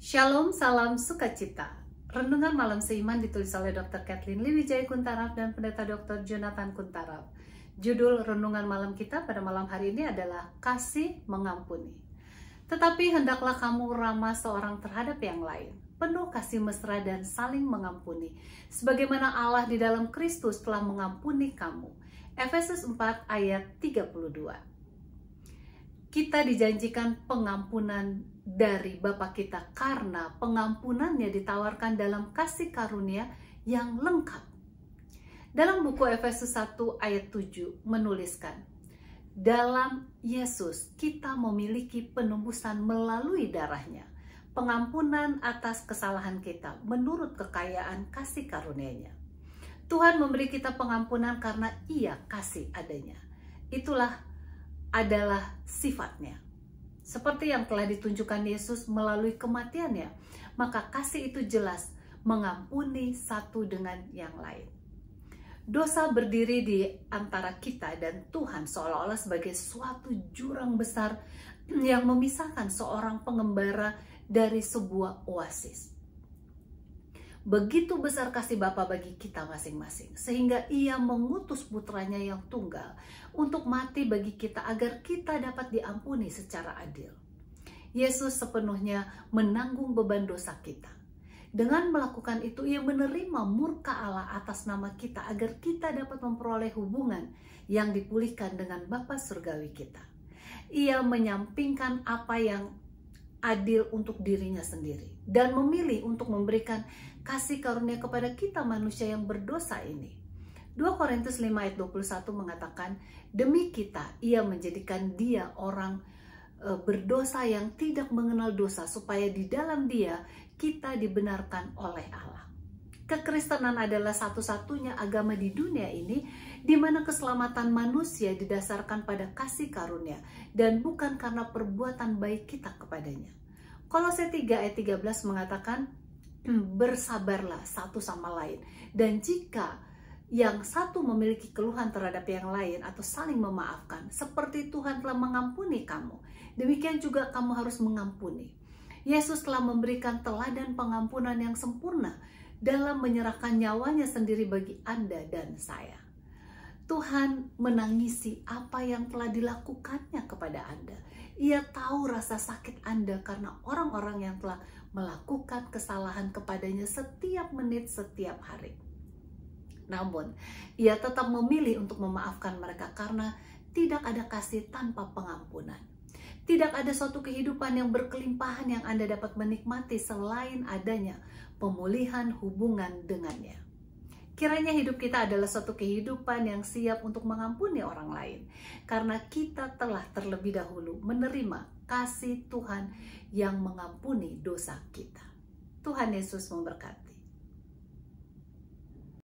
Shalom, salam sukacita. Renungan malam seiman ditulis oleh Dr. Kathleen Liwijaya Kuntaraf dan Pendeta Dr. Jonathan Kuntaraf. Judul renungan malam kita pada malam hari ini adalah Kasih Mengampuni. Tetapi hendaklah kamu ramah seorang terhadap yang lain, penuh kasih mesra dan saling mengampuni, sebagaimana Allah di dalam Kristus telah mengampuni kamu. Efesus 4 ayat 32 kita dijanjikan pengampunan dari Bapa kita karena pengampunannya ditawarkan dalam kasih karunia yang lengkap. Dalam buku Efesus 1 ayat 7 menuliskan, dalam Yesus kita memiliki penembusan melalui darahnya, pengampunan atas kesalahan kita menurut kekayaan kasih karunianya. Tuhan memberi kita pengampunan karena ia kasih adanya. Itulah adalah sifatnya. Seperti yang telah ditunjukkan Yesus melalui kematiannya, maka kasih itu jelas mengampuni satu dengan yang lain. Dosa berdiri di antara kita dan Tuhan seolah-olah sebagai suatu jurang besar yang memisahkan seorang pengembara dari sebuah oasis. Begitu besar kasih Bapa bagi kita masing-masing, sehingga Ia mengutus putranya yang tunggal untuk mati bagi kita agar kita dapat diampuni secara adil. Yesus sepenuhnya menanggung beban dosa kita. Dengan melakukan itu, ia menerima murka Allah atas nama kita agar kita dapat memperoleh hubungan yang dipulihkan dengan Bapa Surgawi kita. Ia menyampingkan apa yang adil untuk dirinya sendiri dan memilih untuk memberikan kasih karunia kepada kita manusia yang berdosa ini. 2 Korintus 5 ayat 21 mengatakan, demi kita ia menjadikan dia orang e, berdosa yang tidak mengenal dosa supaya di dalam dia kita dibenarkan oleh Allah kekristenan adalah satu-satunya agama di dunia ini di mana keselamatan manusia didasarkan pada kasih karunia dan bukan karena perbuatan baik kita kepadanya. Kolose 3 ayat 13 mengatakan, hmm, bersabarlah satu sama lain. Dan jika yang satu memiliki keluhan terhadap yang lain atau saling memaafkan, seperti Tuhan telah mengampuni kamu. Demikian juga kamu harus mengampuni. Yesus telah memberikan teladan pengampunan yang sempurna dalam menyerahkan nyawanya sendiri bagi Anda dan saya. Tuhan menangisi apa yang telah dilakukannya kepada Anda. Ia tahu rasa sakit Anda karena orang-orang yang telah melakukan kesalahan kepadanya setiap menit, setiap hari. Namun, ia tetap memilih untuk memaafkan mereka karena tidak ada kasih tanpa pengampunan. Tidak ada suatu kehidupan yang berkelimpahan yang Anda dapat menikmati selain adanya pemulihan hubungan dengannya. Kiranya hidup kita adalah suatu kehidupan yang siap untuk mengampuni orang lain, karena kita telah terlebih dahulu menerima kasih Tuhan yang mengampuni dosa kita. Tuhan Yesus memberkati.